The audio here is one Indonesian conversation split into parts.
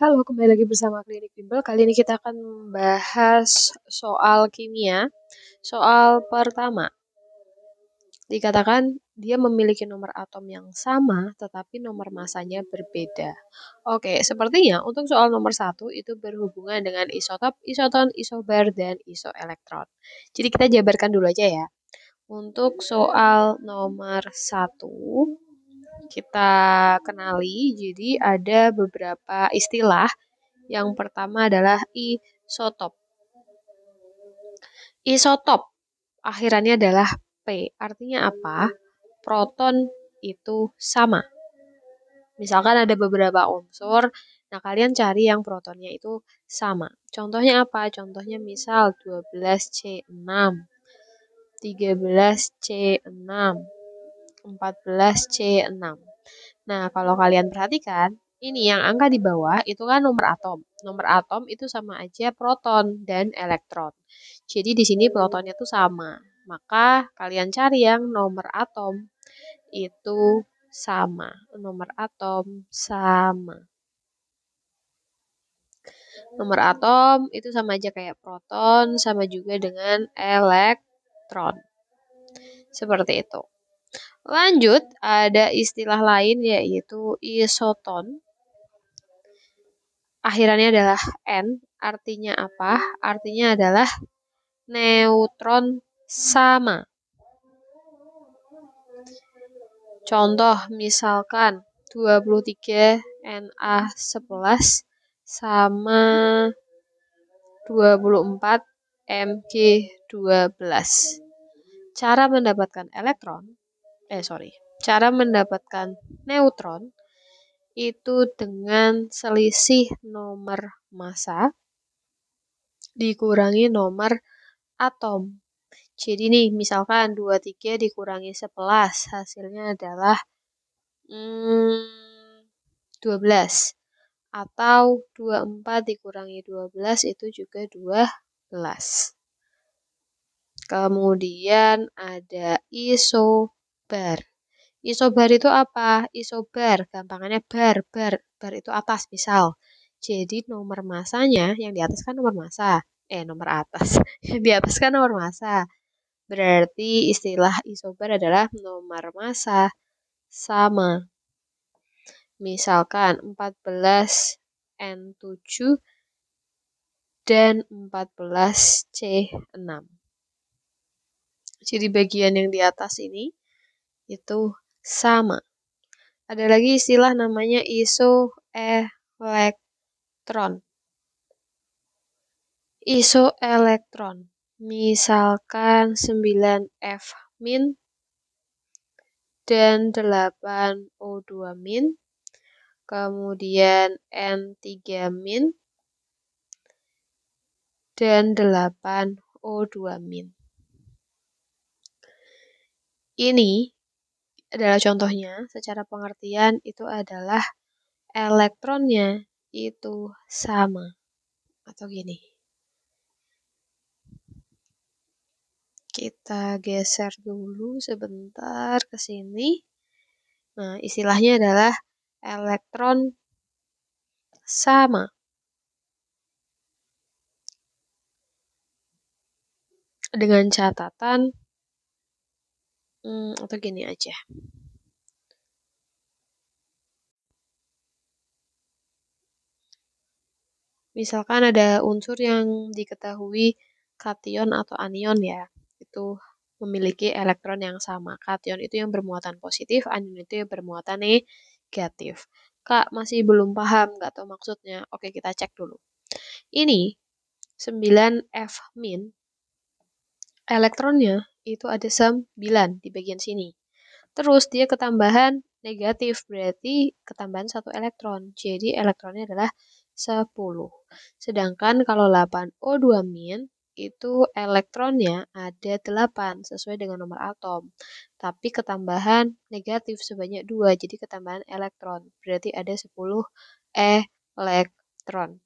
Halo, kembali lagi bersama Klinik Bimbel. Kali ini kita akan membahas soal kimia. Soal pertama, dikatakan dia memiliki nomor atom yang sama tetapi nomor masanya berbeda. Oke, sepertinya untuk soal nomor satu itu berhubungan dengan isotop, isoton, isobar, dan isoelektron. Jadi kita jabarkan dulu aja ya. Untuk soal nomor satu, kita kenali. Jadi ada beberapa istilah. Yang pertama adalah isotop. Isotop akhirannya adalah P. Artinya apa? Proton itu sama. Misalkan ada beberapa unsur, nah kalian cari yang protonnya itu sama. Contohnya apa? Contohnya misal 12C6, 13C6, 14C6. Nah, kalau kalian perhatikan, ini yang angka di bawah itu kan nomor atom. Nomor atom itu sama aja proton dan elektron. Jadi di sini protonnya itu sama. Maka kalian cari yang nomor atom itu sama. Nomor atom sama. Nomor atom itu sama aja kayak proton sama juga dengan elektron. Seperti itu. Lanjut, ada istilah lain yaitu isoton. Akhirannya adalah N. Artinya apa? Artinya adalah neutron sama. Contoh misalkan 23 Na11 sama 24 Mg12. Cara mendapatkan elektron eh sorry, cara mendapatkan neutron itu dengan selisih nomor massa dikurangi nomor atom. Jadi nih, misalkan 23 dikurangi 11, hasilnya adalah hmm, 12. Atau 24 dikurangi 12 itu juga 12. Kemudian ada iso isobar. Isobar itu apa? Isobar, gampangannya bar, bar. Bar itu atas misal. Jadi nomor masanya yang di atas kan nomor masa. Eh, nomor atas. yang di atas kan nomor masa. Berarti istilah isobar adalah nomor masa sama. Misalkan 14 N7 dan 14 C6. Jadi bagian yang di atas ini itu sama. Ada lagi istilah namanya isoelektron. Isoelektron, misalkan 9F min dan 8O2 min, kemudian N3 min, dan 8O2 min. Ini adalah contohnya secara pengertian itu adalah elektronnya itu sama atau gini. Kita geser dulu sebentar ke sini. Nah, istilahnya adalah elektron sama. Dengan catatan Hmm, atau gini aja. Misalkan ada unsur yang diketahui kation atau anion ya, itu memiliki elektron yang sama. Kation itu yang bermuatan positif, anion itu yang bermuatan negatif. Kak, masih belum paham, nggak tahu maksudnya. Oke, kita cek dulu. Ini 9F min elektronnya itu ada 9 di bagian sini. Terus dia ketambahan negatif, berarti ketambahan satu elektron. Jadi elektronnya adalah 10. Sedangkan kalau 8O2- itu elektronnya ada 8 sesuai dengan nomor atom. Tapi ketambahan negatif sebanyak 2, jadi ketambahan elektron. Berarti ada 10 elektron.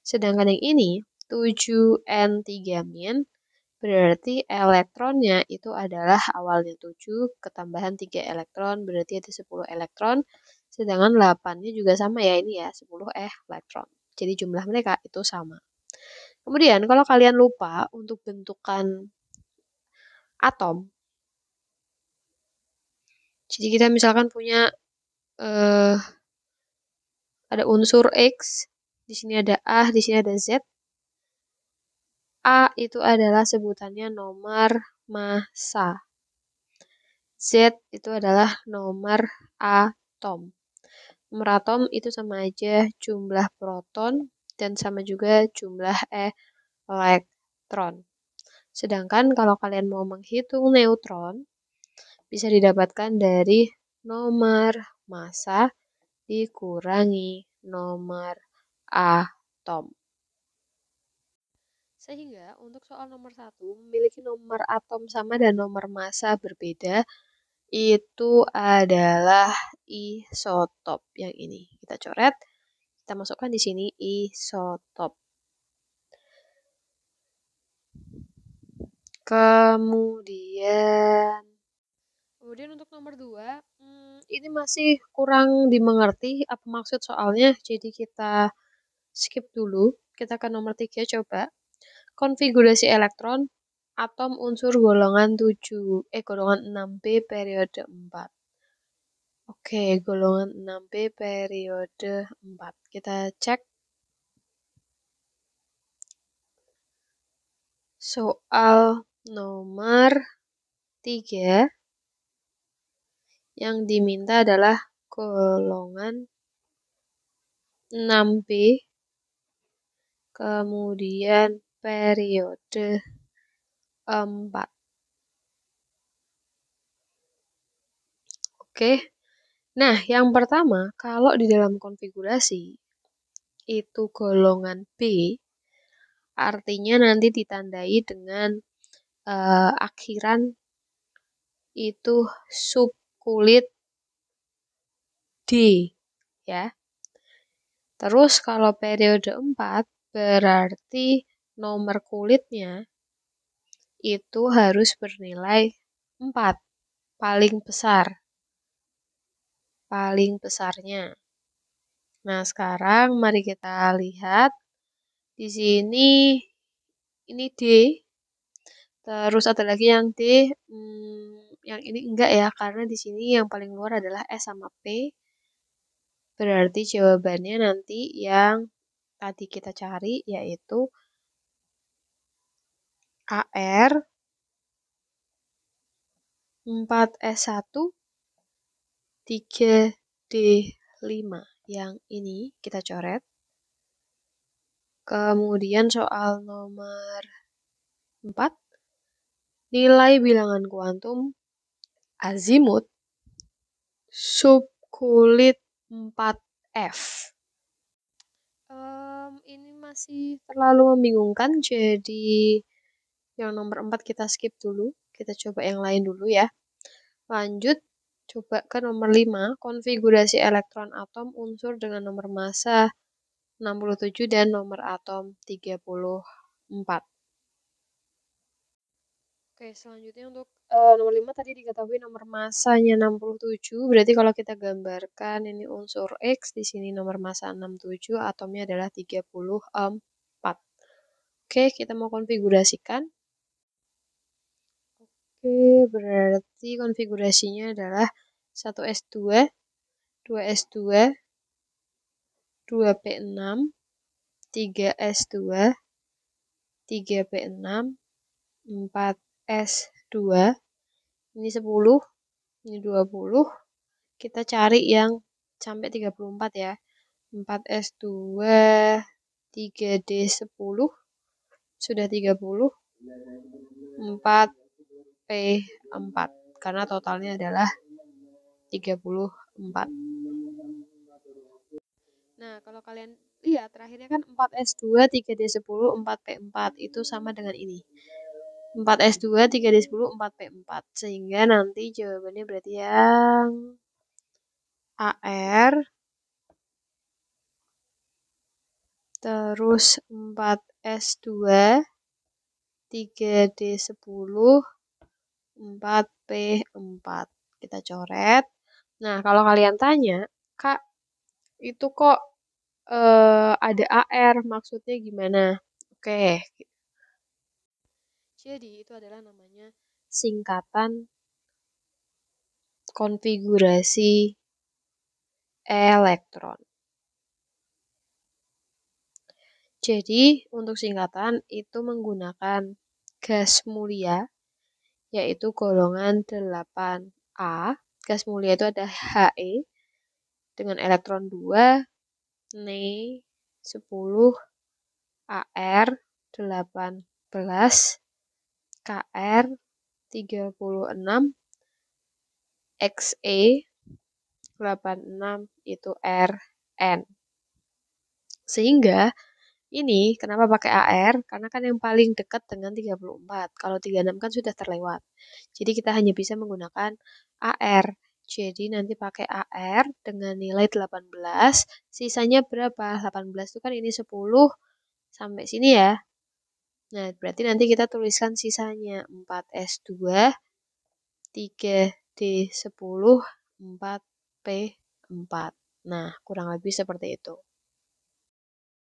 Sedangkan yang ini 7N3- Berarti elektronnya itu adalah awalnya 7, ketambahan 3 elektron, berarti ada 10 elektron. Sedangkan 8-nya juga sama ya, ini ya, 10 eh, elektron. Jadi jumlah mereka itu sama. Kemudian kalau kalian lupa untuk bentukan atom, jadi kita misalkan punya eh, ada unsur X, di sini ada A, di sini ada Z. A itu adalah sebutannya nomor massa. Z itu adalah nomor atom. Nomor atom itu sama aja jumlah proton dan sama juga jumlah elektron. Sedangkan kalau kalian mau menghitung neutron, bisa didapatkan dari nomor massa dikurangi nomor atom. Sehingga untuk soal nomor satu memiliki nomor atom sama dan nomor massa berbeda itu adalah isotop yang ini. Kita coret, kita masukkan di sini isotop. Kemudian Kemudian untuk nomor dua, hmm, ini masih kurang dimengerti apa maksud soalnya, jadi kita skip dulu. Kita ke nomor tiga coba konfigurasi elektron atom unsur golongan 7 eh golongan 6B periode 4. Oke, golongan 6B periode 4. Kita cek soal nomor 3 yang diminta adalah golongan 6B kemudian periode empat. Oke. Nah, yang pertama, kalau di dalam konfigurasi itu golongan B, artinya nanti ditandai dengan uh, akhiran itu subkulit D ya. Terus kalau periode 4 berarti nomor kulitnya itu harus bernilai 4 paling besar paling besarnya nah sekarang mari kita lihat di sini ini D terus ada lagi yang D hmm, yang ini enggak ya karena di sini yang paling luar adalah S sama P berarti jawabannya nanti yang tadi kita cari yaitu AR 4S1 3D5 yang ini kita coret kemudian soal nomor 4 nilai bilangan kuantum azimut subkulit 4F um, ini masih terlalu membingungkan jadi yang nomor 4 kita skip dulu. Kita coba yang lain dulu ya. Lanjut, coba ke nomor 5, konfigurasi elektron atom unsur dengan nomor massa 67 dan nomor atom 34. Oke, selanjutnya untuk uh, nomor 5 tadi diketahui nomor masanya 67, berarti kalau kita gambarkan ini unsur X, di sini nomor massa 67, atomnya adalah 34. Oke, kita mau konfigurasikan. Oke, berarti konfigurasinya adalah 1 S2, 2 S2, 2 P6, 3 S2, 3 P6, 4 S2, ini 10, ini 20, kita cari yang sampai 34 ya, 4 S2, 3 D10, sudah 30, 4 P4 karena totalnya adalah 34. Nah, kalau kalian lihat terakhirnya kan 4S2 3D10 4P4 itu sama dengan ini. 4S2 3D10 4P4 sehingga nanti jawabannya berarti yang AR terus 4S2 3D10 4P4. Kita coret. Nah, kalau kalian tanya, Kak, itu kok eh, ada AR, maksudnya gimana? Oke. Gitu. Jadi, itu adalah namanya singkatan konfigurasi elektron. Jadi, untuk singkatan itu menggunakan gas mulia yaitu golongan 8A. Gas mulia itu ada He dengan elektron 2, Ne 10, AR 18, KR 36, XE 86 itu RN. Sehingga ini kenapa pakai AR? Karena kan yang paling dekat dengan 34. Kalau 36 kan sudah terlewat. Jadi kita hanya bisa menggunakan AR. Jadi nanti pakai AR dengan nilai 18. Sisanya berapa? 18 itu kan ini 10 sampai sini ya. Nah, berarti nanti kita tuliskan sisanya 4S2 3D10 4P4. Nah, kurang lebih seperti itu.